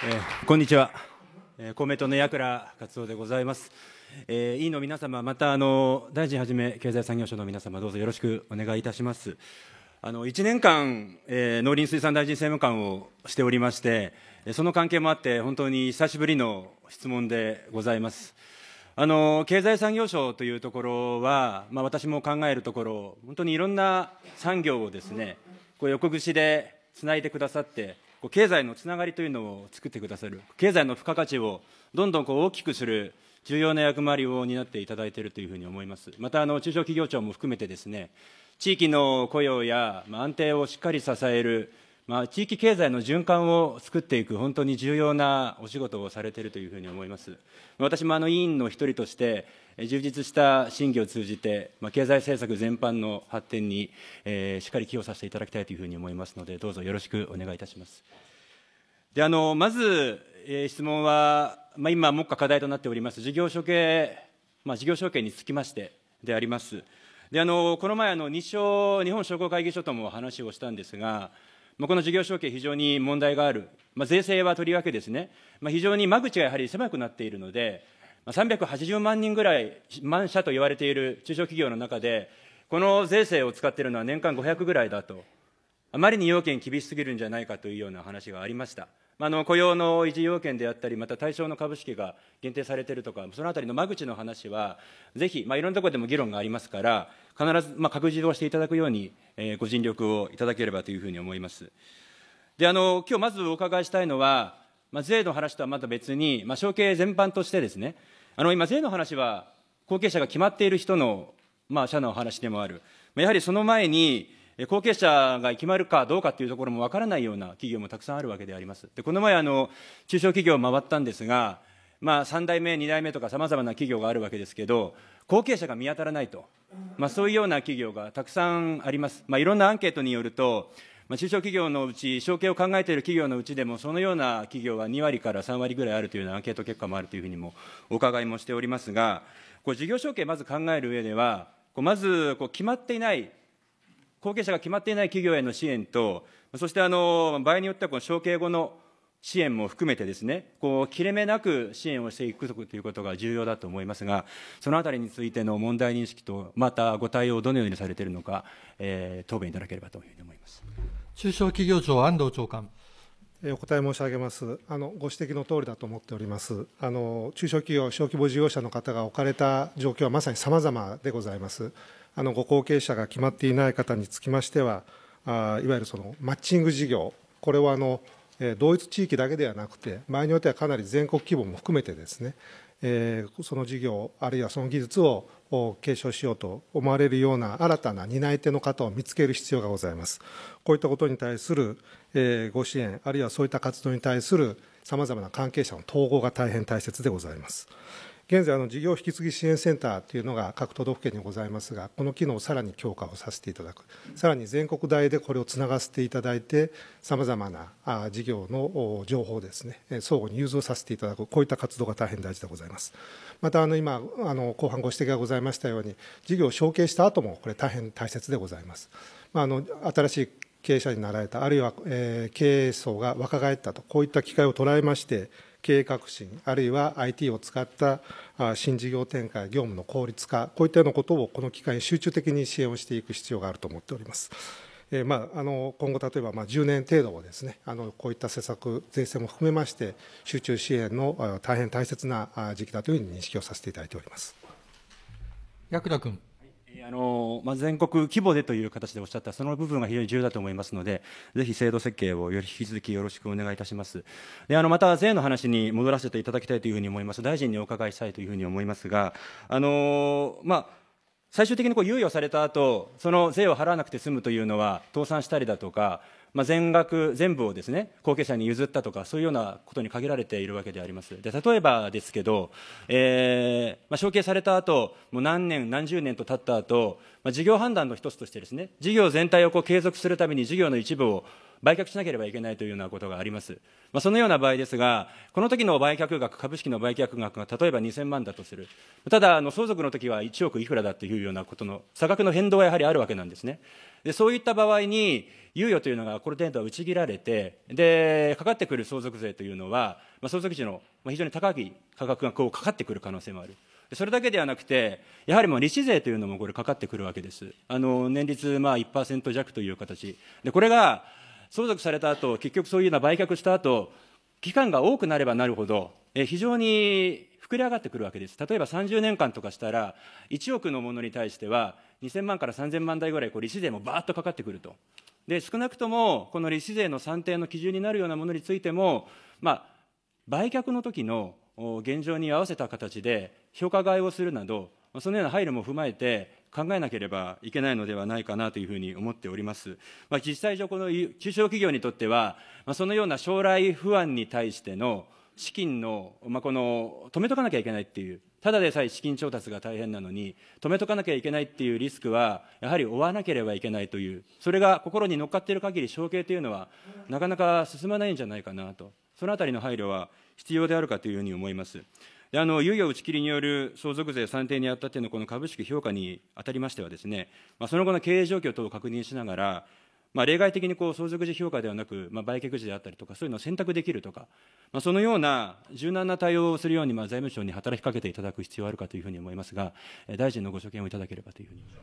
えー、こんにちは、えー、公明党の矢倉克夫でございます、えー、委員の皆様またあの大臣はじめ経済産業省の皆様どうぞよろしくお願いいたしますあの1年間、えー、農林水産大臣政務官をしておりましてその関係もあって本当に久しぶりの質問でございますあの経済産業省というところは、まあ、私も考えるところ本当にいろんな産業をですねこう横串でつないでくださってこう経済のつながりというのを作ってくださる経済の付加価値をどんどんこう大きくする重要な役割を担っていただいているというふうに思いますまたあの中小企業庁も含めてですね地域の雇用や安定をしっかり支えるまあ、地域経済の循環を作っていく、本当に重要なお仕事をされているというふうに思います。私もあの委員の一人として、充実した審議を通じて、まあ、経済政策全般の発展に、えー、しっかり寄与させていただきたいというふうに思いますので、どうぞよろしくお願いいたします。であのまず、えー、質問は、まあ、今、目下課題となっております、事業所計、まあ、事業承継につきましてであります。であのこの前あの、日商、日本商工会議所とも話をしたんですが、まあ、この事業承継、非常に問題がある、まあ、税制はとりわけですね、まあ、非常に間口がやはり狭くなっているので、まあ、380万人ぐらい、満社と言われている中小企業の中で、この税制を使っているのは年間500ぐらいだと、あまりに要件厳しすぎるんじゃないかというような話がありました。あの雇用の維持要件であったり、また対象の株式が限定されているとか、そのあたりの間口の話は、ぜひ、まあ、いろんなところでも議論がありますから、必ず、まあ、拡充をしていただくように、えー、ご尽力をいただければというふうに思います。で、あの、今日まずお伺いしたいのは、まあ、税の話とはまた別に、まあ、承継全般としてですね、あの、今、税の話は、後継者が決まっている人の、まあ、社のお話でもある。まあ、やはりその前に、後継者が決まるかどうかというところもわからないような企業もたくさんあるわけであります。で、この前、あの、中小企業を回ったんですが、まあ、3代目、2代目とか様々な企業があるわけですけど、後継者が見当たらないと、まあ、そういうような企業がたくさんあります、まあ、いろんなアンケートによると、まあ、中小企業のうち、承継を考えている企業のうちでも、そのような企業は2割から3割ぐらいあるというようなアンケート結果もあるというふうにもお伺いもしておりますが、こう事業承継、まず考える上では、こうまずこう決まっていない、後継者が決まっていない企業への支援と、そしてあの場合によってはこの承継後の支援も含めてですね、こう切れ目なく支援をしていくということが重要だと思いますが、そのあたりについての問題認識と、またご対応をどのようにされているのか、えー、答弁いただければというふうに思います中小企業庁、安藤長官。お答え申し上げますあの、ご指摘の通りだと思っておりますあの、中小企業、小規模事業者の方が置かれた状況はまさにさまざまでございます。あのご後継者が決まっていない方につきましては、あいわゆるそのマッチング事業、これはあの同一地域だけではなくて、場合によってはかなり全国規模も含めてですね、その事業、あるいはその技術を継承しようと思われるような新たな担い手の方を見つける必要がございます。こういったことに対するご支援、あるいはそういった活動に対するさまざまな関係者の統合が大変大切でございます。現在、事業引き継ぎ支援センターというのが各都道府県にございますが、この機能をさらに強化をさせていただく、さらに全国大でこれをつながせていただいて、さまざまな事業の情報をですね、相互に融通させていただく、こういった活動が大変大事でございます。また、あの今あの、後半ご指摘がございましたように、事業を承継した後も、これ、大変大切でございます。まあ、あの新しい経営者になられた、あるいは、経営層が若返ったと、こういった機会を捉えまして、経営革新、あるいは IT を使った新事業展開、業務の効率化、こういったようなことをこの機会に集中的に支援をしていく必要があると思っております。えーまあ、あの今後、例えば、まあ、10年程度をですねあのこういった施策、税制も含めまして、集中支援の大変大切な時期だというふうに認識をさせていただいております。薬田君。あのまあ、全国規模でという形でおっしゃったその部分が非常に重要だと思いますのでぜひ制度設計をより引き続きよろしくお願いいたしますであのまた税の話に戻らせていただきたいというふうに思います大臣にお伺いしたいというふうに思いますがあの、まあ、最終的にこう猶予された後その税を払わなくて済むというのは倒産したりだとかまあ、全額、全部をですね、後継者に譲ったとか、そういうようなことに限られているわけであります。で、例えばですけど、えー、まあ、承継された後、もう何年、何十年と経った後、まあ、事業判断の一つとしてですね、事業全体をこう継続するために事業の一部を売却しなければいけないというようなことがあります。まあ、そのような場合ですが、この時の売却額、株式の売却額が例えば2000万だとする。ただ、相続の時は1億いくらだというようなことの、差額の変動はやはりあるわけなんですね。でそういった場合に猶予というのがこの程度は打ち切られてでかかってくる相続税というのは、まあ、相続時の非常に高い価格がこうかかってくる可能性もある。それだけではなくて、やはりもう利子税というのもこれかかってくるわけです。あの、年率まあ1%弱という形。で、これが相続された後、結局そういうような売却した後、期間が多くなればなるほど、え非常に膨れ上がってくるわけです。例えば30年間とかしたら、1億のものに対しては、2000万から3000万台ぐらいこう利子税もばーっとかかってくると。で、少なくとも、この利子税の算定の基準になるようなものについても、まあ、売却の時の現状に合わせた形で評価買いをするなど、そのような配慮も踏まえて考えなければいけないのではないかなというふうに思っております。まあ、実際上、この中小企業にとっては、まあ、そのような将来不安に対しての資金の、まあ、この止めとかなきゃいけないっていう、ただでさえ資金調達が大変なのに、止めとかなきゃいけないっていうリスクは、やはり負わなければいけないという、それが心に乗っかっている限り、承継というのは、なかなか進まないんじゃないかなと、そのあたりの配慮は必要であるかというふうに思います。であの猶予打ち切りによる相続税算定にあったってのは、この株式評価に当たりましてはですね、まあ、その後の経営状況等を確認しながら、まあ、例外的にこう相続時評価ではなく、まあ、売却時であったりとか、そういうのを選択できるとか、まあ、そのような柔軟な対応をするように、まあ、財務省に働きかけていただく必要があるかというふうに思いますが、大臣のご所見をいただければというふうに思いま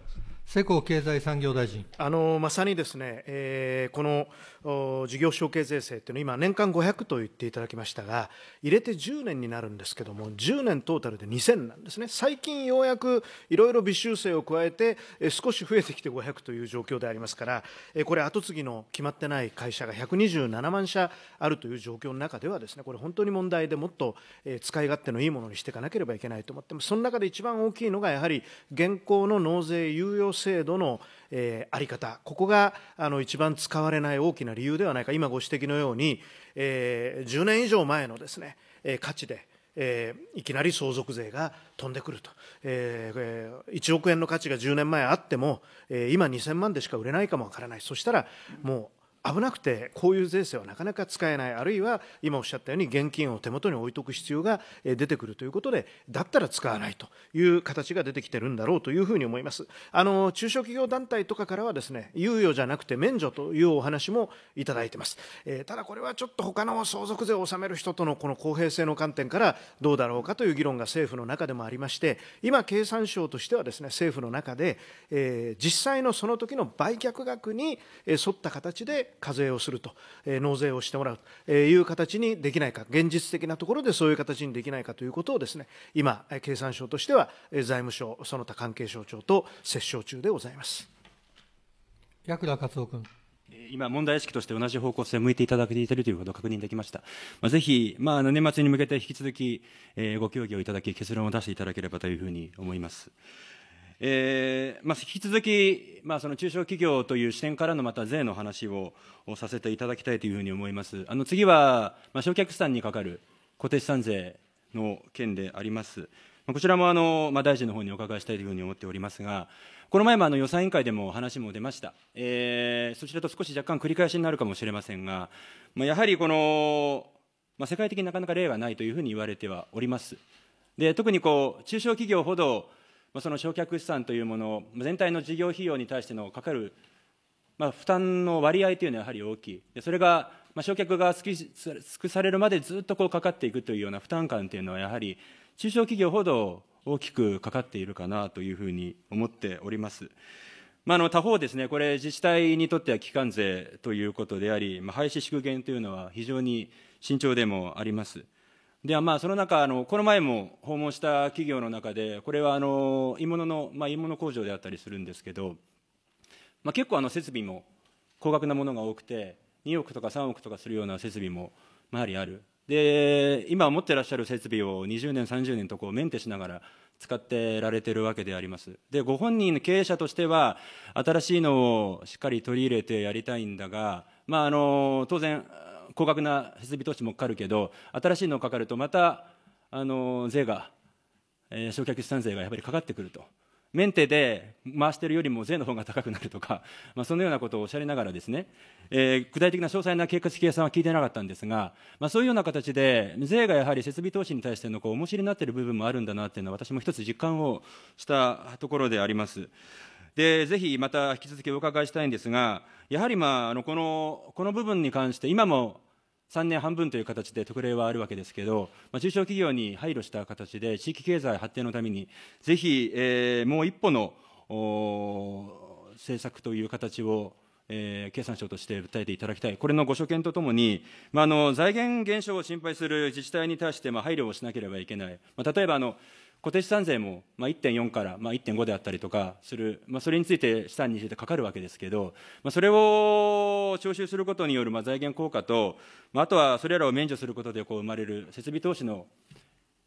世耕経済産業大臣あのまさにですね、えー、この事業承継税制というのは、今、年間500と言っていただきましたが、入れて10年になるんですけども、10年トータルで2000なんですね、最近ようやくいろいろ微修正を加えて、少し増えてきて500という状況でありますから、これこれ、跡継ぎの決まってない会社が127万社あるという状況の中では、ですねこれ、本当に問題でもっと使い勝手のいいものにしていかなければいけないと思ってます、その中で一番大きいのが、やはり現行の納税猶予制度のえあり方、ここがあの一番使われない大きな理由ではないか、今ご指摘のように、え10年以上前のですね、え価値で、えー、いきなり相続税が飛んでくると、えー、1億円の価値が10年前あっても、えー、今2000万でしか売れないかもわからないそしたらも危なくてこういう税制はなかなか使えないあるいは今おっしゃったように現金を手元に置いておく必要が出てくるということでだったら使わないという形が出てきてるんだろうというふうに思いますあの中小企業団体とかからはですね猶予じゃなくて免除というお話もいただいてます、えー、ただこれはちょっと他の相続税を納める人とのこの公平性の観点からどうだろうかという議論が政府の中でもありまして今経産省としてはですね政府の中で、えー、実際のその時の売却額に沿った形で課税をすると、え納税をしてもらうという形にできないか、現実的なところでそういう形にできないかということをですね、今、経産省としては、財務省、その他関係省庁と折衝中でございます。矢倉克夫君。今、問題意識として同じ方向性を向いていただけているということを確認できました。まあ、ぜひ、まあ、年末に向けて引き続き、えー、ご協議をいただき、結論を出していただければというふうに思います。えーまあ、引き続き、まあ、その中小企業という視点からのまた税の話をさせていただきたいというふうに思います。あの次は、まあ、焼却資産にかかる固定資産税の件であります。まあ、こちらもあの、まあ、大臣の方にお伺いしたいというふうに思っておりますが、この前もあの予算委員会でも話も出ました、えー、そちらと少し若干繰り返しになるかもしれませんが、まあ、やはりこの、まあ、世界的になかなか例がないというふうに言われてはおります。で特にこう中小企業ほどまあ、その償却資産というもの、全体の事業費用に対してのかかる、まあ、負担の割合というのはやはり大きい、でそれが、まあ、償却が尽くされるまでずっとこうかかっていくというような負担感というのは、やはり中小企業ほど大きくかかっているかなというふうに思っております。まあ、あの他方ですね、これ、自治体にとっては基幹税ということであり、まあ、廃止縮減というのは非常に慎重でもあります。ではまあその中あの、この前も訪問した企業の中で、これはあの鋳物の、まあ、鋳物工場であったりするんですけど、まあ、結構あの設備も高額なものが多くて、2億とか3億とかするような設備もやはりある、で今持ってらっしゃる設備を20年、30年とこうメンテしながら使ってられてるわけであります。でご本人の経営者としては新しいのをしっかり取り入れてやりたいんだが、まあ、あの当然高額な設備投資もかかるけど、新しいのかかると、またあの税が、えー、焼却資産税がやっぱりかかってくると。メンテで回してるよりも税の方が高くなるとか、まあ、そのようなことをおっしゃりながらですね、えー、具体的な詳細な計画計算は聞いてなかったんですが、まあ、そういうような形で、税がやはり設備投資に対してのこう重しになっている部分もあるんだなっていうのは、私も一つ実感をしたところであります。で、ぜひまた引き続きお伺いしたいんですが、やはりまあ、あのこのこの部分に関して、今も3年半分という形で特例はあるわけですけど、まあ、中小企業に配慮した形で、地域経済発展のために、ぜひ、えー、もう一歩の政策という形を、えー、経産省として訴えていただきたい、これのご所見とともに、まあ、あの財源減少を心配する自治体に対して、まあ、配慮をしなければいけない、まあ、例えばあの固定資産税も、まあ、1.4から、まあ、1.5であったりとかする、まあ、それについて資産についてかかるわけですけど、まあ、それを徴収することによる、まあ、財源効果と、まあ、あとはそれらを免除することでこう生まれる設備投資の、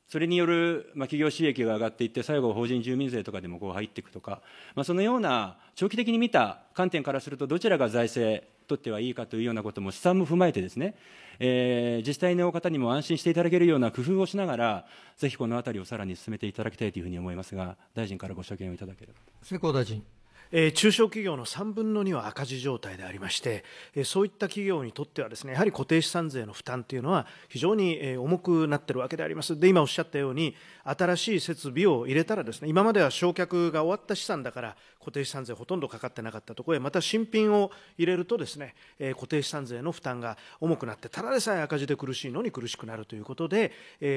それによる、まあ、企業収益が上がっていって、最後、法人住民税とかでもこう入っていくとか、まあ、そのような長期的に見た観点からすると、どちらが財政とってはいいかというようなことも、試算も踏まえてですね、えー、自治体の方にも安心していただけるような工夫をしながら、ぜひこのあたりをさらに進めていただきたいというふうに思いますが、大臣からご所見をいただければ。世耕大臣え中小企業の3分の2は赤字状態でありまして、えそういった企業にとってはですねやはり固定資産税の負担というのは非常に、え重くなっているわけでありますで今おっしゃったように新しい設備を入れたらですね今までは焼却が終わった資産だから固定資産税ほとんどかかってなかったところへまた新品を入れるとですね、固定資産税の負担が重くなってただでさえ赤字で苦しいのに苦しくなるということで、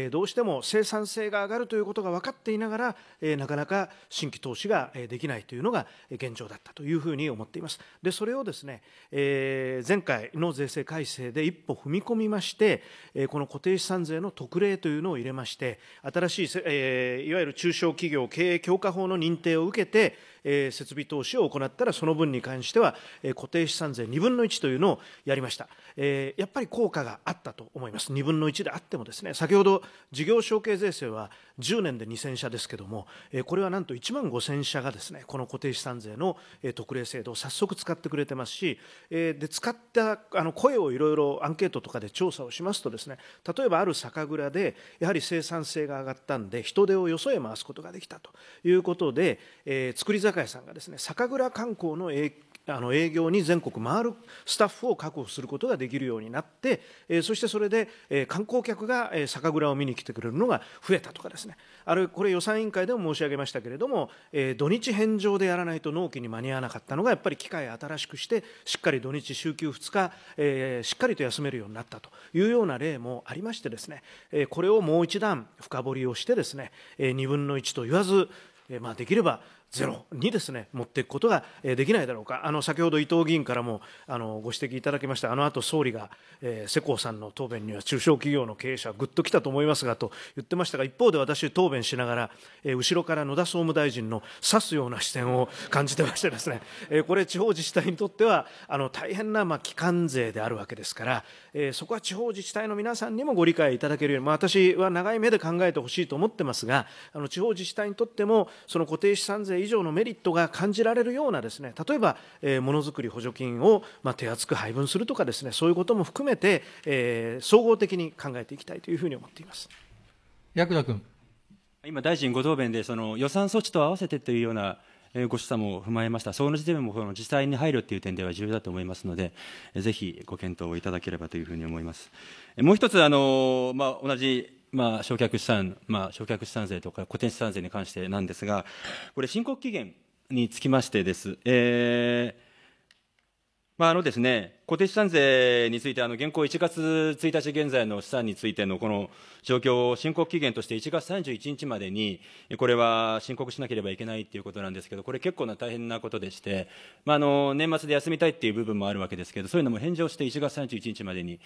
どうしても生産性が上がるということが分かっていながら、なかなか新規投資ができないというのが現状だったというふうに思っています。でそれをですね、前回の税制改正で一歩踏み込みまして、この固定資産税の特例というのを入れまして新しい、いわゆる中小企業経営強化法の認定を受けてえー、設備投資を行ったらその分に関しては、えー、固定資産税2分の1というのをやりました、えー、やっぱり効果があったと思います2分の1であってもですね先ほど事業承継税制は10年で2000社ですけども、えー、これはなんと1万5000社がですねこの固定資産税の、えー、特例制度を早速使ってくれてますし、えー、で使ったあの声をいろいろアンケートとかで調査をしますとですね例えばある酒蔵でやはり生産性が上がったんで人手をよそへ回すことができたということで、えー、作り酒酒屋さんがですね酒蔵観光の営あの営業に全国回るスタッフを確保することができるようになって、えー、そしてそれで、えー、観光客が、酒蔵を見に来てくれるのが増えたとかですねあるいはこれ予算委員会でも申し上げましたけれども、えー、土日返上でやらないと納期に間に合わなかったのがやっぱり機会新しくしてしっかり土日週休2日、えー、しっかりと休めるようになったというような例もありましてですね、えー、これをもう一段深掘りをしてですね、えー、2分の1と言わずまあ、できればゼロにですね持っていくことができないだろうか、あの先ほど伊藤議員からもあのご指摘いただきました、あのあと総理が、えー、世耕さんの答弁には中小企業の経営者ぐっときたと思いますがと言ってましたが、一方で私、答弁しながら、えー、後ろから野田総務大臣の指すような視線を感じてまして、ですね、えー、これ、地方自治体にとってはあの大変なまあ基幹税であるわけですから、えー、そこは地方自治体の皆さんにもご理解いただけるように、まあ、私は長い目で考えてほしいと思ってますが、あの地方自治体にとっても、その固定資産税以上のメリットが感じられるようなですね例えば、えー、ものづくり補助金を、まあ、手厚く配分するとかですねそういうことも含めて、えー、総合的に考えていきたいというふうに思っています。薬田君今、大臣ご答弁でその予算措置と合わせてというようなご示唆も踏まえました、その時点もこの自治体に配慮という点では重要だと思いますので、ぜひご検討をいただければというふうに思います。もう一つあの、まあ、同じまあ、焼却資産、まあ、焼却資産税とか固定資産税に関してなんですが、これ、申告期限につきましてです。えーまああのですね固定資産税について、現行1月1日現在の資産についてのこの状況を申告期限として1月31日までに、これは申告しなければいけないということなんですけど、これ結構な大変なことでして、まあ、あの年末で休みたいっていう部分もあるわけですけど、そういうのも返上して1月31日までに。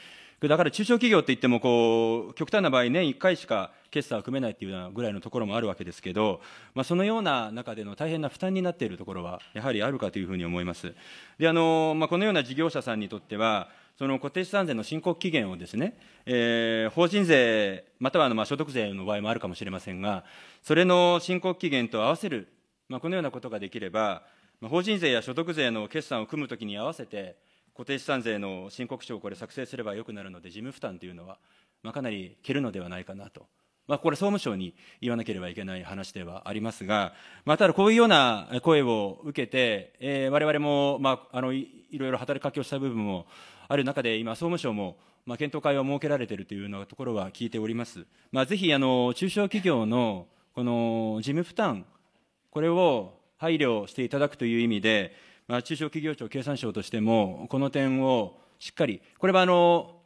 だから中小企業っていってもこう、極端な場合、年1回しか決算を組めないっていうようなぐらいのところもあるわけですけど、まあ、そのような中での大変な負担になっているところは、やはりあるかというふうに思います。であのまあ、このような事業者さんにとっては、その固定資産税の申告期限をですね、えー、法人税、またはあのまあ所得税の場合もあるかもしれませんが、それの申告期限と合わせる、まあ、このようなことができれば、まあ、法人税や所得税の決算を組むときに合わせて、固定資産税の申告書をこれ作成すればよくなるので、事務負担というのは、まあ、かなり減るのではないかなと。まあ、これ、総務省に言わなければいけない話ではありますが、まあ、ただ、こういうような声を受けて、えれ我々も、まあ、あのいろいろ働きかけをした部分もある中で、今、総務省も、まあ、検討会を設けられているというようなところは聞いております。まあ、ぜひあの中小企業のこの事務負担、これを配慮していただくという意味で、まあ、中小企業庁経産省としても、この点をしっかり、これはあの、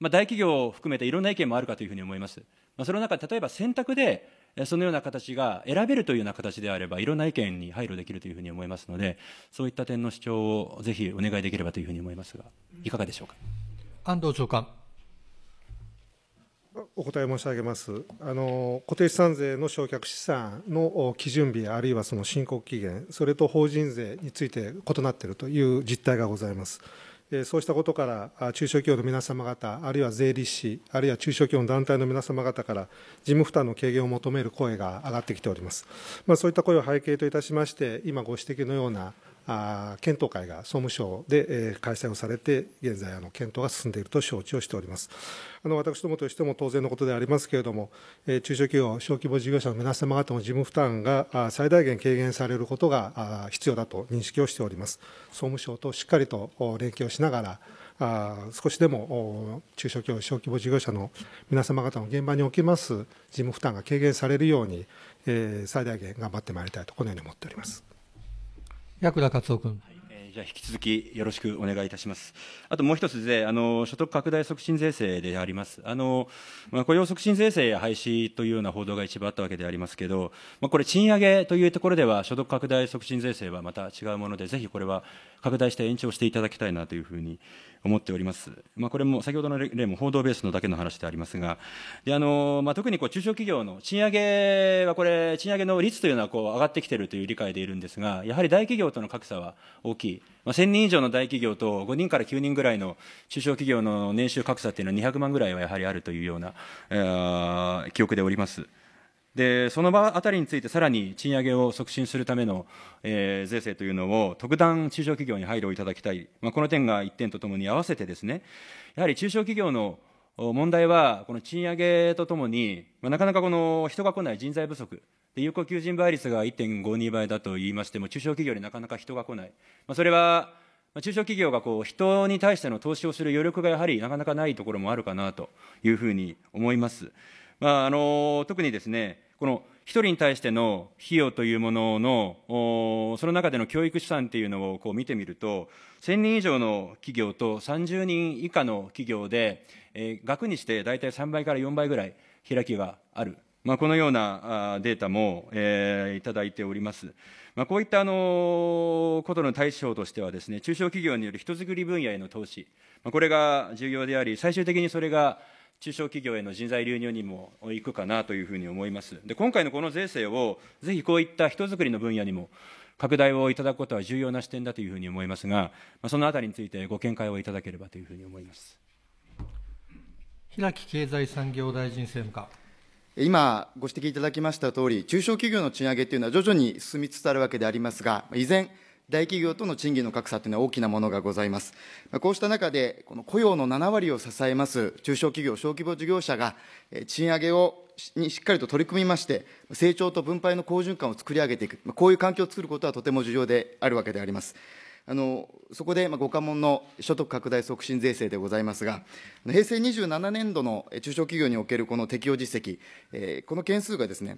まあ、大企業を含めていろんな意見もあるかというふうに思います。まあ、その中で例えば選択でそのような形が選べるというような形であればいろんな意見に配慮できるというふうに思いますのでそういった点の主張をぜひお願いできればというふうに思いますがいかがでしょうか安藤長官お答え申し上げます。あの固定資産税の償却資産の基準日あるいはその申告期限、それと法人税について異なっているという実態がございます。そうしたことから中小企業の皆様方、あるいは税理士、あるいは中小企業の団体の皆様方から、事務負担の軽減を求める声が上がってきております。まあ、そういった声を背景といたしまして、今ご指摘のような検討会が総務省で開催をされて、現在、検討が進んでいると承知をしております。あの私どもとしても当然のことでありますけれども、中小企業、小規模事業者の皆様方の事務負担が最大限軽減されることが必要だと認識をしております。総務省としっかりと連携をしながら、少しでも中小企業、小規模事業者の皆様方の現場におきます事務負担が軽減されるように、最大限頑張ってまいりたいと、このように思っております。矢倉克夫君。じゃあ引き続きよろしくお願いいたします。あともう一つで、あの所得拡大促進税制であります。あのまあ、雇用促進税制や廃止というような報道が一部あったわけでありますけど、まあ、これ賃上げというところでは所得拡大促進税制はまた違うもので、ぜひこれは拡大して延長していただきたいなというふうに思っております。まあ、これも先ほどの例も報道ベースのだけの話でありますが、であのまあ、特にこう中小企業の賃上げはこれ、賃上げの率というのはこう上がってきているという理解でいるんですが、やはり大企業との格差は大きい、まあ、1000人以上の大企業と5人から9人ぐらいの中小企業の年収格差というのは200万ぐらいはやはりあるというような、えー、記憶でおります。でその場あたりについて、さらに賃上げを促進するための、えー、税制というのを、特段中小企業に配慮をいただきたい、まあ、この点が1点とともに合わせてですね、やはり中小企業の問題は、この賃上げとともに、まあ、なかなかこの人が来ない人材不足、で有効求人倍率が1.52倍だと言いましても、中小企業になかなか人が来ない、まあ、それは中小企業がこう人に対しての投資をする余力がやはりなかなかないところもあるかなというふうに思います。まあ、あの特にですね、この1人に対しての費用というものの、その中での教育資産というのをこう見てみると、1000人以上の企業と30人以下の企業で、えー、額にして大体3倍から4倍ぐらい開きがある。まあ、このようなデータも、えー、いただいております。まあ、こういったあのことの対象としてはです、ね、中小企業による人づくり分野への投資、まあ、これが重要であり、最終的にそれが中小企業への人材流入にもいくかなというふうに思います。で、今回のこの税制を、ぜひこういった人づくりの分野にも拡大をいただくことは重要な視点だというふうに思いますが、そのあたりについてご見解をいただければというふうに思います。平木経済産業大臣政務官。今、ご指摘いただきましたとおり、中小企業の賃上げというのは徐々に進みつつあるわけでありますが、依然、大企業との賃金の格差というのは大きなものがございます。こうした中で、この雇用の7割を支えます中小企業、小規模事業者が、賃上げをにしっかりと取り組みまして、成長と分配の好循環を作り上げていく、こういう環境を作ることはとても重要であるわけであります。あのそこで、ご家門の所得拡大促進税制でございますが、平成27年度の中小企業におけるこの適用実績、この件数がですね、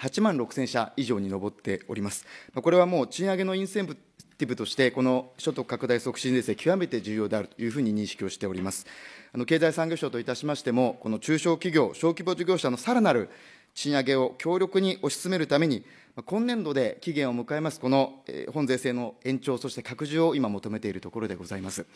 8万6000社以上に上っております。これはもう賃上げのインセンティブとして、この所得拡大促進税制、極めて重要であるというふうに認識をしております。あの経済産業省といたしましても、この中小企業、小規模事業者のさらなる賃上げを強力に推し進めるために、今年度で期限を迎えます、この本税制の延長、そして拡充を今、求めているところでございます。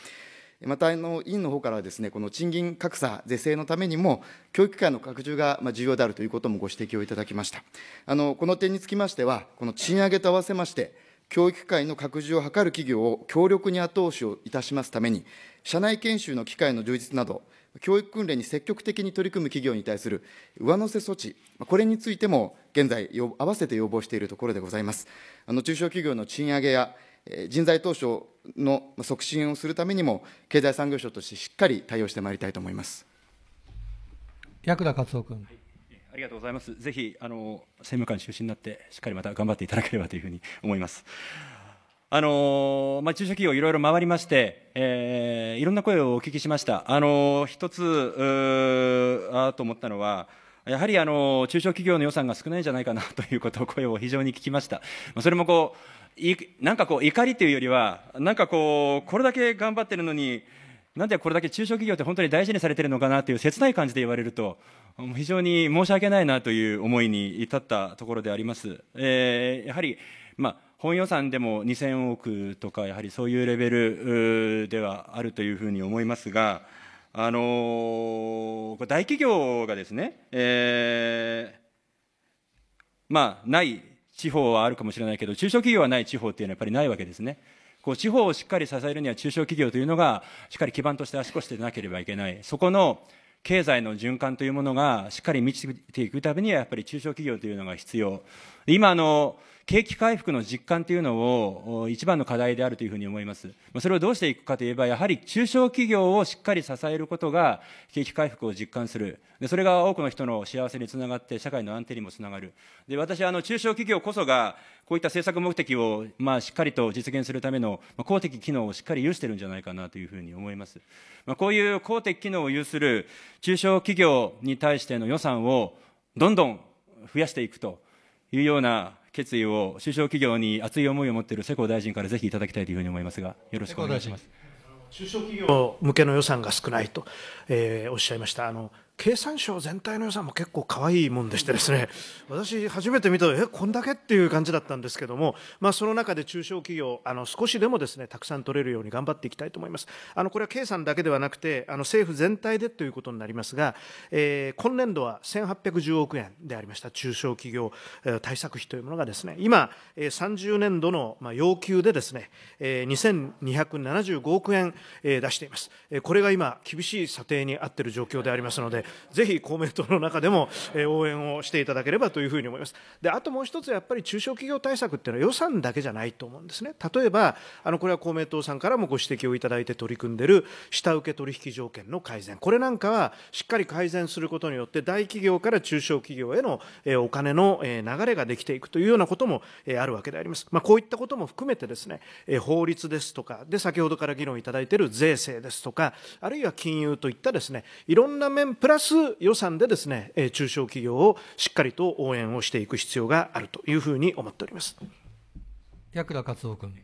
また、委員のほうからはです、ね、この賃金格差是正のためにも、教育機会の拡充が重要であるということもご指摘をいただきました。あのこの点につきましては、この賃上げと合わせまして、教育機会の拡充を図る企業を強力に後押しをいたしますために、社内研修の機会の充実など、教育訓練に積極的に取り組む企業に対する上乗せ措置、これについても現在、合わせて要望しているところでございます。あの中小企業の賃上げや人材投資の促進をするためにも、経済産業省としてしっかり対応してまいりたいと思います薬田勝夫君、はい。ありがとうございます。ぜひあの政務官出身になって、しっかりまた頑張っていただければというふうに思います。あのまあ、中小企業、いろいろ回りまして、えー、いろんな声をお聞きしました、あの一つあと思ったのは、やはりあの中小企業の予算が少ないんじゃないかなということを声を非常に聞きました、それもこうなんかこう怒りというよりはなんかこうこれだけ頑張ってるのになんでこれだけ中小企業って本当に大事にされてるのかなという切ない感じで言われると非常に申し訳ないなという思いに至ったところであります。えー、やはり、まあ本予算でも2000億とか、やはりそういうレベルではあるというふうに思いますが、あの大企業がですね、えーまあ、ない地方はあるかもしれないけど、中小企業はない地方っていうのはやっぱりないわけですね。こう地方をしっかり支えるには中小企業というのがしっかり基盤として足腰でなければいけない。そこの経済の循環というものがしっかり満ちていくためにはやっぱり中小企業というのが必要。今の景気回復の実感というのを一番の課題であるというふうに思います。それをどうしていくかといえば、やはり中小企業をしっかり支えることが景気回復を実感する。でそれが多くの人の幸せにつながって、社会の安定にもつながる。で私はあの中小企業こそが、こういった政策目的を、まあ、しっかりと実現するための公的機能をしっかり有してるんじゃないかなというふうに思います。まあ、こういう公的機能を有する中小企業に対しての予算をどんどん増やしていくというような決意を中小企業に熱い思いを持っている世耕大臣からぜひいただきたいというふうに思いますが、よろしくお願いします。中小企業向けの予算が少ないと、えー、おっしゃいました。あの経産省全体の予算も結構可愛いもんでしてですね、私、初めて見たら、え、こんだけっていう感じだったんですけども、まあ、その中で中小企業、あの少しでもですねたくさん取れるように頑張っていきたいと思います。あのこれは経産だけではなくて、あの政府全体でということになりますが、えー、今年度は1810億円でありました、中小企業対策費というものがですね、今、30年度の要求でですね、2275億円出しています。これが今、厳しい査定に合っている状況でありますので、ぜひ公明党の中でも、えー、応援をしていただければというふうに思います。で、あともう一つ、やっぱり中小企業対策っていうのは予算だけじゃないと思うんですね。例えば、あの、これは公明党さんからもご指摘をいただいて取り組んでる下請け取引条件の改善。これなんかは、しっかり改善することによって、大企業から中小企業への、えー、お金の、えー、流れができていくというようなことも、えー、あるわけであります。まあ、こういったことも含めてですね、えー、法律ですとか、で、先ほどから議論いただいている税制ですとか、あるいは金融といったですね、いろんな面プララス予算でですね、中小企業をしっかりと応援をしていく必要があるというふうに思っております。矢田克夫君。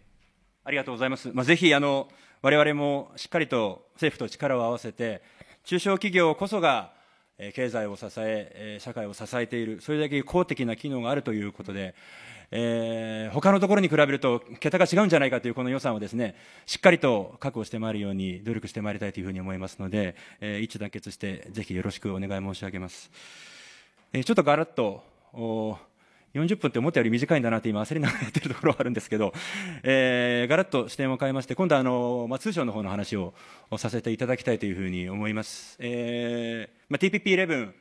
ありがとうございます。まあ、ぜひ、あの、我々もしっかりと政府と力を合わせて、中小企業こそが、経済を支え、社会を支えている、それだけ公的な機能があるということで、えー、他のところに比べると桁が違うんじゃないかというこの予算をですね、しっかりと確保してまいるように努力してまいりたいというふうに思いますので、えー、一致団結してぜひよろしくお願い申し上げます。えー、ちょっとガラッと、お40分って思ったより短いんだなって今焦りながらやってるところはあるんですけど、えー、ガラッと視点を変えまして今度はあの、まあ、通商の方の話をさせていただきたいというふうに思います。えーまあ、TPP11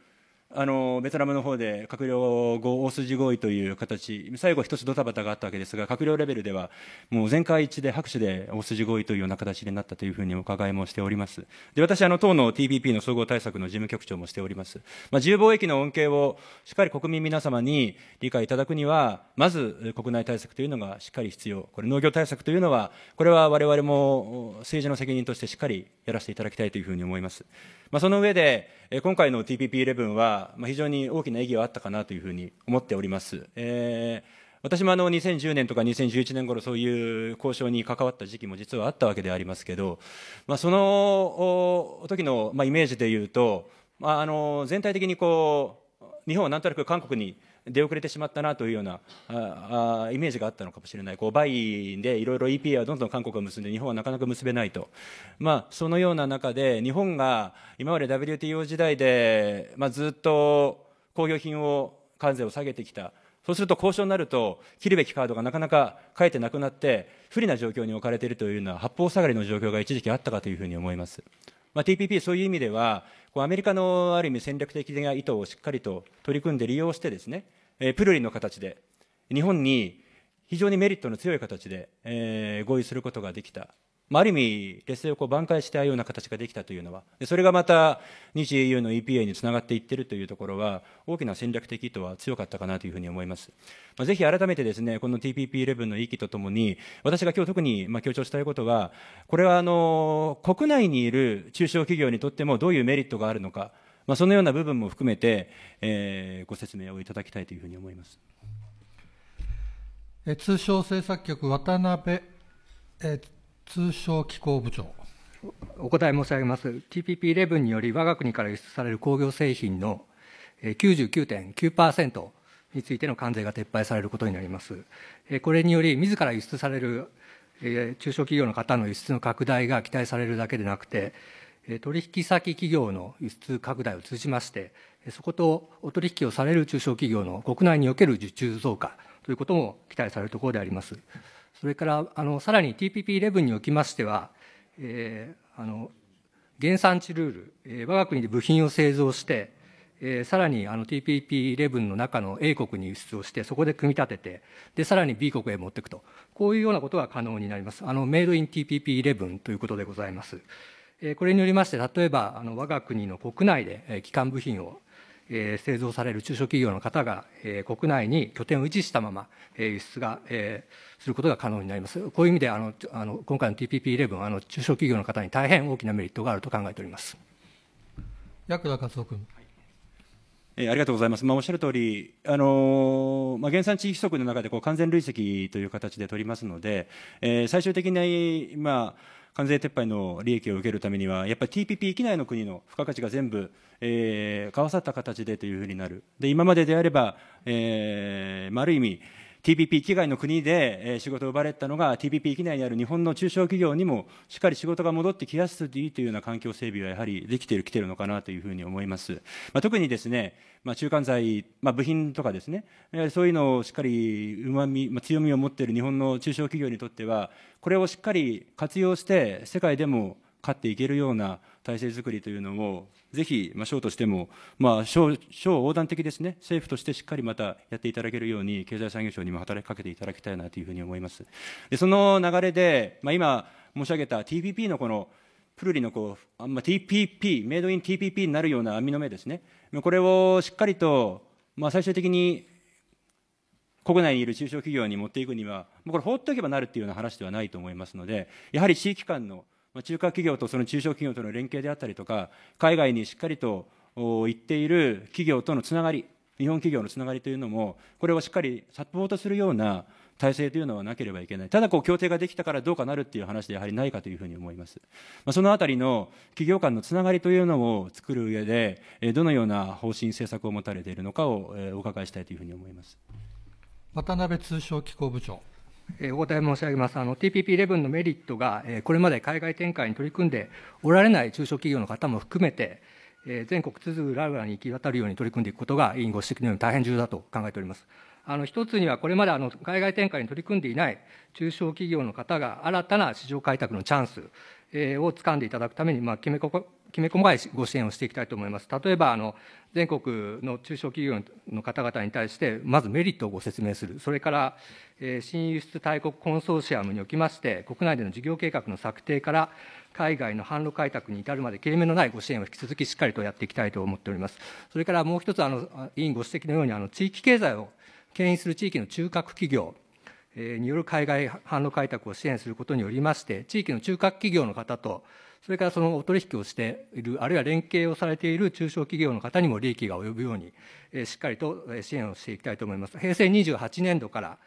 あのベトナムの方で閣僚後大筋合意という形、最後、一つドタバタがあったわけですが、閣僚レベルでは、もう全会一致で拍手で大筋合意というような形になったというふうにお伺いもしております。で私あの、党の TPP の総合対策の事務局長もしております。まあ、自由貿易の恩恵をしっかり国民皆様に理解いただくには、まず国内対策というのがしっかり必要、これ、農業対策というのは、これはわれわれも政治の責任としてしっかりやらせていただきたいというふうに思います。まあ、その上で、今回の TPP11 は、まあ、非常に大きな意義はあったかなというふうに思っております。えー私もあの2010年とか2011年頃そういう交渉に関わった時期も実はあったわけでありますけど、まあ、その時のまあイメージでいうと、まあ、あの全体的にこう日本はなんとなく韓国に出遅れてしまったなというようなあイメージがあったのかもしれない、こうバイでいろいろ EPA はどんどん韓国が結んで、日本はなかなか結べないと、まあ、そのような中で、日本が今まで WTO 時代で、まあ、ずっと工業品を関税を下げてきた。そうすると交渉になると、切るべきカードがなかなか書いてなくなって、不利な状況に置かれているというのは、八方下がりの状況が一時期あったかというふうに思います。まあ、TPP、そういう意味では、こうアメリカのある意味戦略的な意図をしっかりと取り組んで利用してですね、えプルリの形で、日本に非常にメリットの強い形で、え合意することができた。まあ、ある意味、劣勢をこう挽回したような形ができたというのは、それがまた日 EU の EPA につながっていってるというところは、大きな戦略的意図は強かったかなというふうに思います。まあ、ぜひ改めてですね、この TPP11 の意義とともに、私が今日特にまあ強調したいことは、これはあの国内にいる中小企業にとってもどういうメリットがあるのか。まあ、そのような部分も含めて、えー、ご説明をいただきたいというふうに思います。え通商政策局、渡辺え通商機構部長。お答え申し上げます。TPP11 により、我が国から輸出される工業製品の99.9%についての関税が撤廃されることになります。これにより、自ら輸出される中小企業の方の輸出の拡大が期待されるだけでなくて、取引先企業の輸出拡大を通じまして、そことお取引をされる中小企業の国内における受注増加ということも期待されるところであります。それから、あのさらに TPP11 におきましては、えー、あの原産地ルール、我が国で部品を製造して、えー、さらに TPP11 の中の A 国に輸出をして、そこで組み立てて、で、さらに B 国へ持っていくと、こういうようなことが可能になります。あの、メイドイン TPP11 ということでございます。これによりまして、例えば、あの我が国の国内で基幹部品を製造される中小企業の方が、国内に拠点を維持したまま、輸出が、することが可能になります。こういう意味で、あの、あの今回の TPP11、あの、中小企業の方に大変大きなメリットがあると考えております。矢倉克夫君。えありがとうございます、まあ、おっしゃる通り、あのー、まあ、原産地規則の中でこう完全累積という形で取りますので、えー、最終的に、まあ関税撤廃の利益を受けるためには、やっぱり TPP 域内の国の付加価値が全部、えー、合わさった形でというふうになる。で、今までであれば、えー、まあ、る意味、TPP 域外の国で、えー、仕事を奪われたのが、TPP 域内にある日本の中小企業にも、しっかり仕事が戻ってきやすいというような環境整備は、やはりできている、来ているのかなというふうに思います。まあ、特にですね、まあ、中間材、まあ、部品とかですね、そういうのをしっかりうまみ、まあ、強みを持っている日本の中小企業にとっては、これをしっかり活用して、世界でも勝っていけるような体制づくりというのを、ぜひ、まあ、省としても、まあ省、省横断的ですね、政府としてしっかりまたやっていただけるように、経済産業省にも働きかけていただきたいなというふうに思います。でその流れで、まあ、今申し上げた TPP のこのプルリのこう、あんま TPP、メイドイン TPP になるような網の目ですね。これをしっかりと、まあ、最終的に国内にいる中小企業に持っていくには、これ放っておけばなるっていうような話ではないと思いますので、やはり地域間の中華企業とその中小企業との連携であったりとか、海外にしっかりと行っている企業とのつながり、日本企業のつながりというのも、これはしっかりサポートするような体制というのはなければいけない、ただこう協定ができたからどうかなるっていう話でやはりないかというふうに思います。まあ、そのあたりの企業間のつながりというのを作る上で、どのような方針、政策を持たれているのかをお伺いしたいというふうに思います渡辺通商機構部長。お答え申し上げます。TPP11 のメリットが、これまで海外展開に取り組んでおられない中小企業の方も含めて、全国津々浦々に行き渡るように取り組んでいくことが委員ご指摘のように大変重要だと考えております。あの一つには、これまであの海外展開に取り組んでいない中小企業の方が新たな市場開拓のチャンスをつかんでいただくために、まあ、きめここきめ細かいご支援をしていきたいと思います。例えば、あの全国の中小企業の方々に対して、まずメリットをご説明する、それから、えー、新輸出大国コンソーシアムにおきまして、国内での事業計画の策定から、海外の販路開拓に至るまで切れ目のないご支援を引き続きしっかりとやっていきたいと思っております。それからもう一つ、あの、委員ご指摘のように、あの、地域経済を牽引する地域の中核企業、による海外販路開拓を支援することによりまして、地域の中核企業の方と、それからそのお取引をしている、あるいは連携をされている中小企業の方にも利益が及ぶように、しっかりと支援をしていきたいと思います。平成28年度から、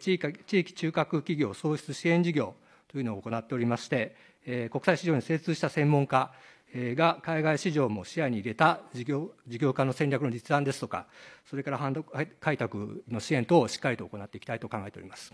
地域地域中核企業創出支援事業、というのを行っておりまして、国際市場に精通した専門家が海外市場も視野に入れた事業事業化の戦略の立案ですとか、それから導体開拓の支援等をしっかりと行っていきたいと考えております。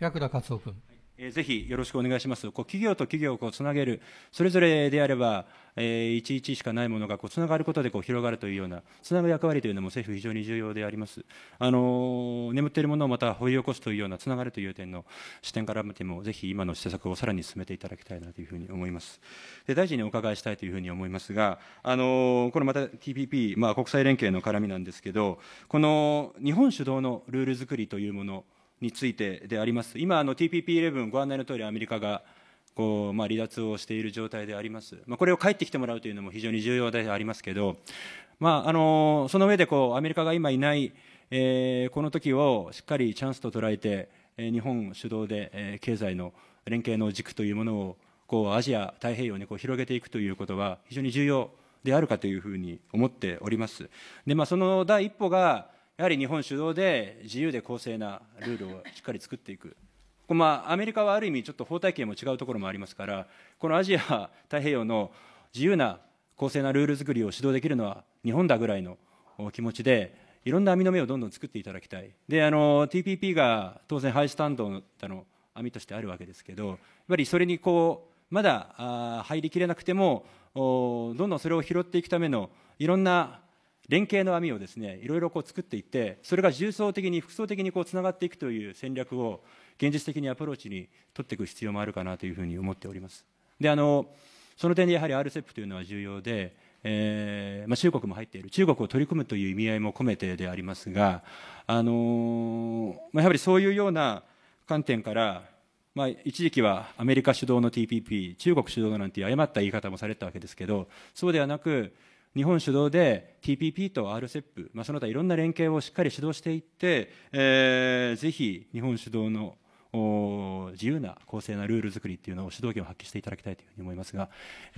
矢田克夫君。ぜひよろしくお願いします。こう企業と企業をこうつなげる、それぞれであれば、えー、いちいちしかないものがこうつながることでこう広がるというような、つなぐ役割というのも政府、非常に重要であります。あのー、眠っているものをまた掘り起こすというような、つながるという点の視点から見ても、ぜひ今の施策をさらに進めていただきたいなというふうに思います。で大臣にお伺いしたいというふうに思いますが、あのー、これまた TPP、まあ、国際連携の絡みなんですけど、この日本主導のルール作りというもの、についてであります。今、TPP11、ご案内のとおり、アメリカがこう、まあ、離脱をしている状態であります、まあ、これを帰ってきてもらうというのも非常に重要でありますけど、まあ、あのその上でこうアメリカが今いない、えー、この時をしっかりチャンスと捉えて、え日本主導で、え経済の連携の軸というものをこうアジア、太平洋にこう広げていくということは非常に重要であるかというふうに思っております。でまあ、その第一歩がやはり日本主導で自由で公正なルールをしっかり作っていく。まあ、アメリカはある意味、ちょっと法体系も違うところもありますから、このアジア太平洋の自由な公正なルール作りを主導できるのは日本だぐらいの気持ちで、いろんな網の目をどんどん作っていただきたい、TPP が当然、ハイスタンドの網としてあるわけですけど、やっぱりそれにこうまだ入りきれなくても、どんどんそれを拾っていくためのいろんな連携の網をですねいろいろこう作っていってそれが重層的に複層的にこうつながっていくという戦略を現実的にアプローチに取っていく必要もあるかなというふうに思っておりますであのその点でやはり RCEP というのは重要で、えーまあ、中国も入っている中国を取り込むという意味合いも込めてでありますが、あのまあ、やはりそういうような観点からまあ、一時期はアメリカ主導の TPP、中国主導なんていう誤った言い方もされたわけですけど、そうではなく、日本主導で TPP と RCEP、まあ、その他いろんな連携をしっかり指導していって、えー、ぜひ日本主導の自由な公正なルール作りというのを主導権を発揮していただきたいというふうに思いますが、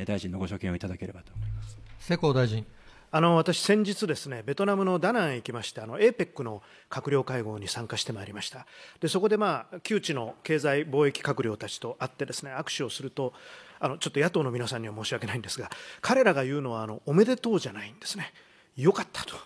大臣のご所見をいただければと思います世耕大臣。あの私、先日ですね、ベトナムのダナンへ行きまして、APEC の閣僚会合に参加してまいりました、でそこで、まあ、旧知の経済貿易閣僚たちと会ってですね、握手をすると、あのちょっと野党の皆さんには申し訳ないんですが、彼らが言うのはあのおめでとうじゃないんですね、よかったと、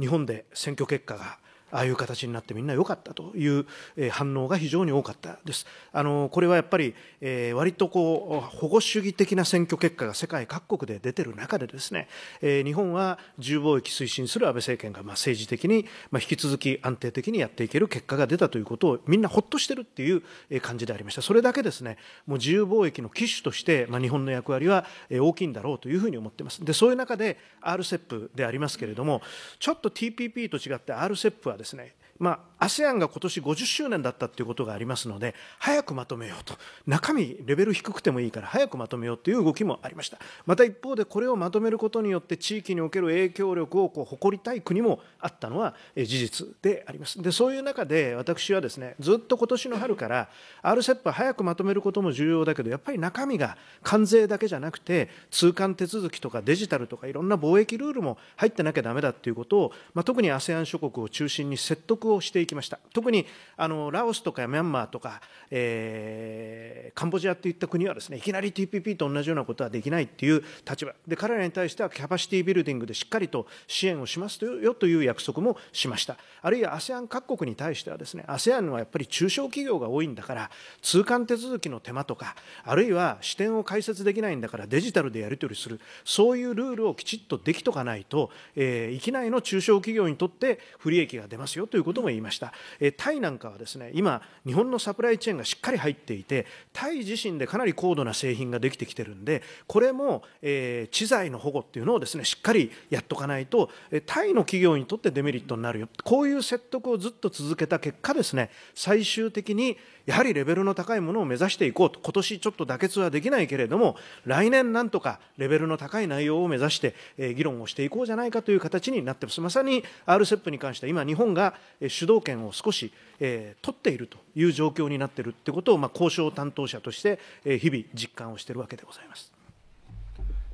日本で選挙結果がああいう形になってみんな良かったという反応が非常に多かったです。あのこれはやっぱり、えー、割とこう保護主義的な選挙結果が世界各国で出てる中でですね、えー、日本は自由貿易推進する安倍政権がまあ政治的に、まあ、引き続き安定的にやっていける結果が出たということをみんなほっとしてるっていう感じでありました。それだけですね、もう自由貿易の機種として、まあ、日本の役割は大きいんだろうというふうに思ってます。で、そういう中で RCEP でありますけれども、ちょっと TPP と違って RCEP は medicine aid. まあ、ASEAN が今年50周年だったということがありますので、早くまとめようと、中身、レベル低くてもいいから、早くまとめようという動きもありました、また一方で、これをまとめることによって、地域における影響力をこう誇りたい国もあったのは事実であります、でそういう中で、私はですねずっと今年の春から、RCEP 早くまとめることも重要だけど、やっぱり中身が関税だけじゃなくて、通関手続きとかデジタルとか、いろんな貿易ルールも入ってなきゃだめだということを、まあ、特に ASEAN 諸国を中心に説得をしていきました特にあのラオスとかミャンマーとか、えー、カンボジアといった国はですねいきなり TPP と同じようなことはできないという立場で彼らに対してはキャパシティビルディングでしっかりと支援をしますよという約束もしましたあるいは ASEAN 各国に対してはですね ASEAN はやっぱり中小企業が多いんだから通関手続きの手間とかあるいは支店を開設できないんだからデジタルでやり取りするそういうルールをきちっとできとかないと、えー、域内の中小企業にとって不利益が出ますよということことも言いました、えー、タイなんかはですね今日本のサプライチェーンがしっかり入っていてタイ自身でかなり高度な製品ができてきてるんでこれも、えー、知財の保護っていうのをですねしっかりやっとかないとタイの企業にとってデメリットになるよこういう説得をずっと続けた結果ですね最終的にやはりレベルの高いものを目指していこうと、今年ちょっと妥結はできないけれども、来年なんとかレベルの高い内容を目指して、え議論をしていこうじゃないかという形になってます。まさに RCEP に関しては、今、日本が主導権を少し、え取っているという状況になっているということを、まあ、交渉担当者として、え日々実感をしているわけでございます。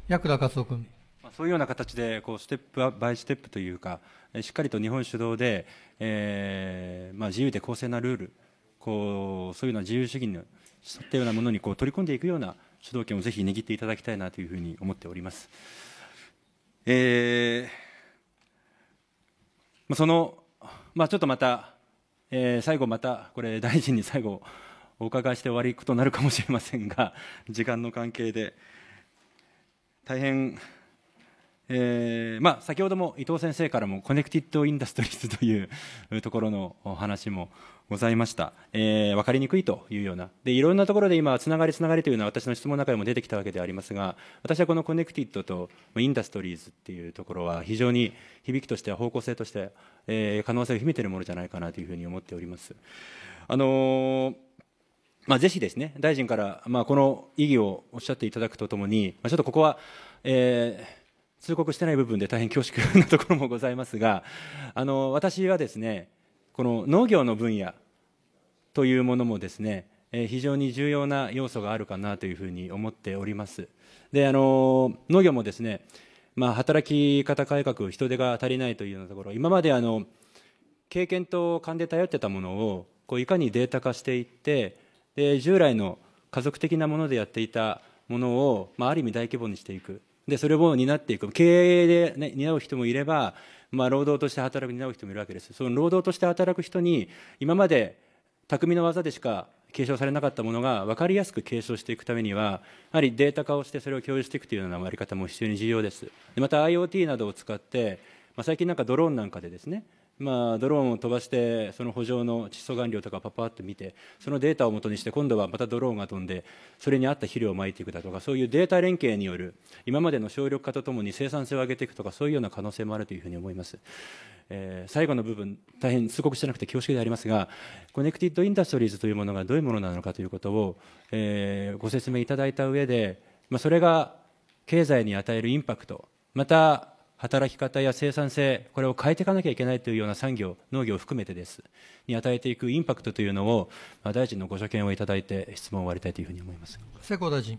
矢倉勝夫君。そういうような形でこうステップバイステップというかしっかりと日本主導で、えーまあ、自由で公正なルールこうそういうような自由主義に沿ったようなものにこう取り込んでいくような主導権をぜひ握っていただきたいなというふうに思っております。えーまあ、その、まあ、ちょっとまた、えー、最後またこれ大臣に最後お伺いして終わりことになるかもしれませんが 時間の関係で大変、えーまあ、先ほども伊藤先生からもコネクティッド・インダストリーズというところのお話もございました、えー、分かりにくいというようなでいろんなところで今つながりつながりというのは私の質問の中でも出てきたわけでありますが私はこのコネクティッドとインダストリーズっていうところは非常に響きとしては方向性として、えー、可能性を秘めているものじゃないかなというふうに思っております。あのーまあ、ぜひですね大臣から、まあ、この意義をおっしゃっていただくとともに、まあ、ちょっとここは、えー、通告してない部分で大変恐縮なところもございますがあの私はですねこの農業の分野というものもですね非常に重要な要素があるかなというふうに思っております。であの農業もですね、まあ、働き方改革人手が足りないというようなところ今まであの経験と勘で頼ってたものをこういかにデータ化していってで従来の家族的なものでやっていたものを、まあ、ある意味大規模にしていくでそれを担っていく経営で、ね、担う人もいればまあ、労働として働く担う人もいるわけですその労働として働く人に今まで匠の技でしか継承されなかったものが分かりやすく継承していくためにはやはりデータ化をしてそれを共有していくというような回り方も非常に重要ですまた IoT などを使って、まあ、最近なんかドローンなんかでですねまあ、ドローンを飛ばしてその補助の窒素含量とかパパッと見てそのデータをもとにして今度はまたドローンが飛んでそれに合った肥料をまいていくだとかそういうデータ連携による今までの省力化とともに生産性を上げていくとかそういうような可能性もあるというふうに思います。えー、最後の部分、大変通告してなくて恐縮でありますが、コネクティッド・インダストリーズというものがどういうものなのかということを、えー、ご説明いただいた上で、まあ、それが経済に与えるインパクト、また働き方や生産性、これを変えていかなきゃいけないというような産業、農業を含めてです、に与えていくインパクトというのを、まあ、大臣のご所見をいただいて、質問を終わりたいというふうに思います世耕大臣。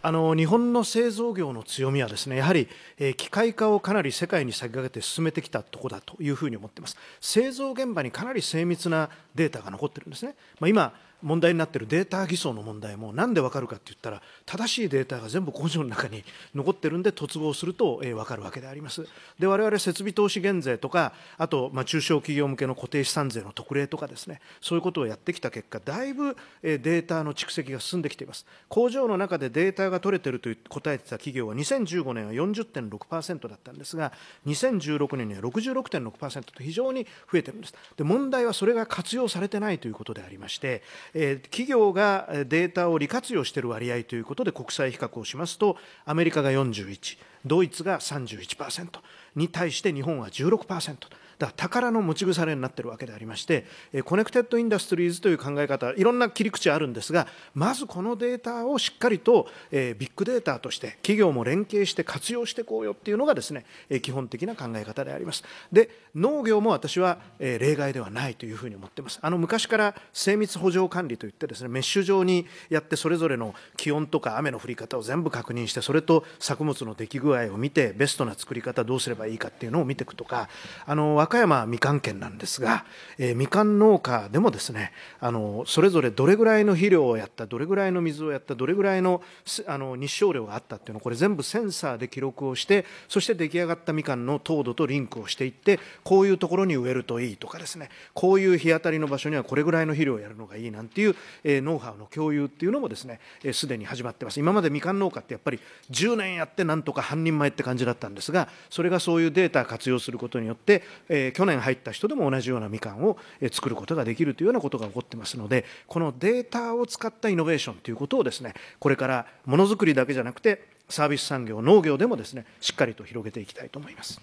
あの日本の製造業の強みはですねやはり、えー、機械化をかなり世界に先駆けて進めてきたとこだというふうに思っています製造現場にかなり精密なデータが残ってるんですね、まあ今問題になってるデータ偽装の問題も何で分かるかって言ったら正しいデータが全部工場の中に残ってるんで突合すると、えー、分かるわけでありますで我々設備投資減税とかあと、まあ、中小企業向けの固定資産税の特例とかですねそういうことをやってきた結果だいぶ、えー、データの蓄積が進んできています工場の中でデータが取れてると答えてた企業は2015年は40.6%だったんですが2016年には66.6%と非常に増えてるんですで問題はそれが活用されてないということでありましてえ企業がデータを利活用している割合ということで国際比較をしますと、アメリカが41、ドイツが31%に対して日本は16%と。だから宝の持ち腐れになってるわけでありましてコネクテッド・インダストリーズという考え方いろんな切り口あるんですがまずこのデータをしっかりとビッグデータとして企業も連携して活用していこうよっていうのがですね基本的な考え方であります。で農業も私は例外ではないというふうに思ってます。あの昔から精密補助管理といってですねメッシュ状にやってそれぞれの気温とか雨の降り方を全部確認してそれと作物の出来具合を見てベストな作り方どうすればいいかっていうのを見ていくとかあの和歌山みかん県なんですが、えー、みかん農家でもですねあのそれぞれどれぐらいの肥料をやったどれぐらいの水をやったどれぐらいのあの日照量があったっていうのをこれ全部センサーで記録をしてそして出来上がったみかんの糖度とリンクをしていってこういうところに植えるといいとかですねこういう日当たりの場所にはこれぐらいの肥料をやるのがいいなんていう、えー、ノウハウの共有っていうのもですねすで、えー、に始まってます今までみかん農家ってやっぱり10年やってなんとか半人前って感じだったんですがそれがそういうデータ活用することによって、ええー、去年入った人でも同じようなみかんを、え作ることができるというようなことが起こってますのでこのデータを使ったイノベーションということをですねこれからものづくりだけじゃなくてサービス産業農業でもですねしっかりと広げていきたいと思います。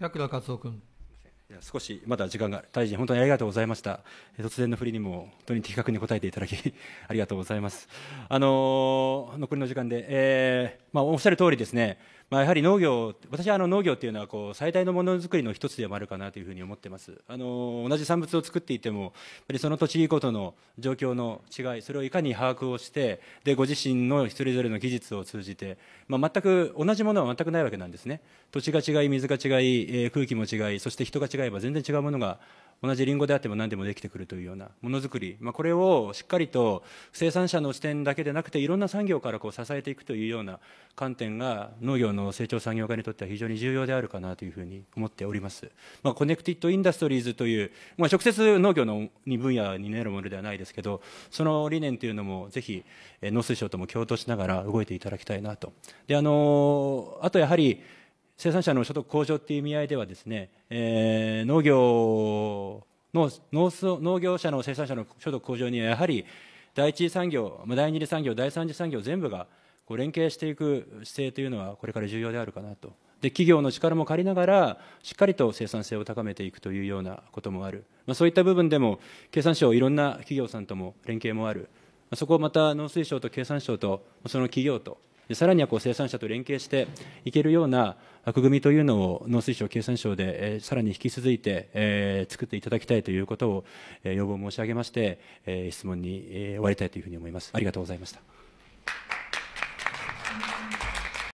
矢倉和夫君少しまだ時間が大臣、本当にありがとうございました、突然の振りにも本当に的確に答えていただき ありがとうございます。あのー、残りの時間で、えーまあ、おっしゃる通りですね、まあ、やはり農業私はあの農業っていうのはこう最大のものづくりの一つでもあるかなというふうに思ってますあの同じ産物を作っていてもやっぱりその土地ごとの状況の違いそれをいかに把握をしてでご自身のそれぞれの技術を通じて、まあ、全く同じものは全くないわけなんですね土地が違い水が違い、えー、空気も違いそして人が違えば全然違うものが同じリンゴであっても何でもできてくるというようなものづくり、まあ、これをしっかりと生産者の視点だけでなくていろんな産業からこう支えていくというような観点が農業の成長産業化にとっては非常に重要であるかなというふうに思っております、まあ、コネクティッド・インダストリーズという、まあ、直接農業の分野になるものではないですけどその理念というのもぜひ農水省とも共闘しながら動いていただきたいなとであのあとやはり生産者の所得向上という意味合いではですね、えー、農業の農農業者の生産者の所得向上にはやはり第一次産業、第二次産業、第三次産業全部がこう連携していく姿勢というのはこれから重要であるかなと。で企業の力も借りながらしっかりと生産性を高めていくというようなこともある、まあ、そういった部分でも経産省いろんな企業さんとも連携もある、まあ、そこをまた農水省と経産省とその企業とさらにはこう生産者と連携していけるような枠組みというのを農水省、経産省で、さらに引き続いて、作っていただきたいということを、要望申し上げまして、質問に、終わりたいというふうに思います。ありがとうございました。